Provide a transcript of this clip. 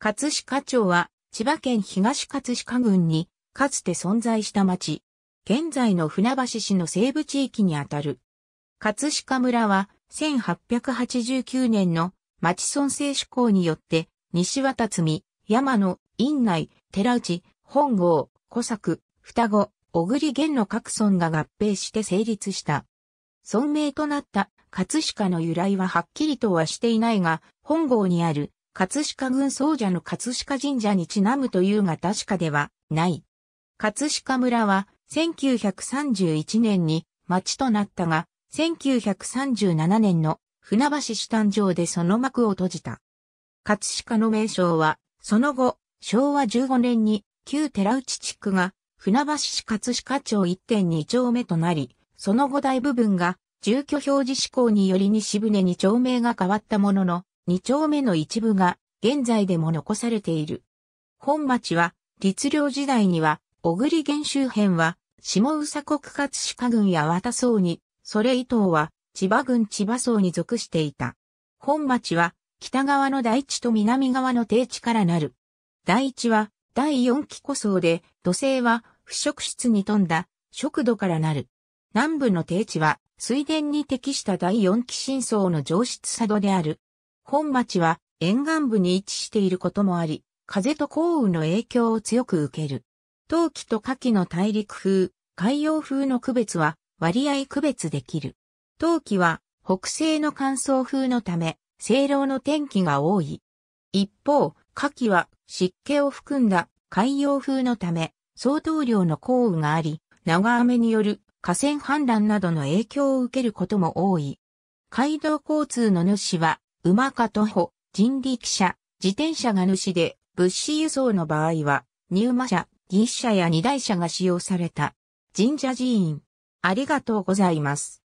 葛飾町は、千葉県東葛飾郡に、かつて存在した町。現在の船橋市の西部地域にあたる。葛飾村は、1889年の町村制志向によって、西渡積、山野、院内、寺内、本郷、小作、双子、小栗源の各村が合併して成立した。村名となった葛飾の由来ははっきりとはしていないが、本郷にある葛飾軍総社の葛飾神社にちなむというが確かではない。葛飾村は1931年に町となったが、1937年の船橋市誕生でその幕を閉じた。葛飾の名称は、その後、昭和15年に旧寺内地区が船橋市葛飾町1.2丁目となり、その後大部分が住居表示志向により西船に町名が変わったものの、2丁目の一部が現在でも残されている。本町は、律令時代には、小栗原周辺は、下宇佐国葛飾郡や渡層に、それ以東は、千葉郡千葉層に属していた。本町は、北側の大地と南側の低地からなる。大地は、第四期古層で、土星は、腐食室に富んだ、食土からなる。南部の低地は、水田に適した第四期新層の上質佐渡である。本町は沿岸部に位置していることもあり、風と降雨の影響を強く受ける。冬季と夏季の大陸風、海洋風の区別は割合区別できる。冬季は北西の乾燥風のため、西老の天気が多い。一方、夏季は湿気を含んだ海洋風のため、相当量の降雨があり、長雨による河川氾濫などの影響を受けることも多い。街道交通の主は馬か徒歩、人力車、自転車が主で、物資輸送の場合は、入馬車、牛車や二台車が使用された。神社寺院。ありがとうございます。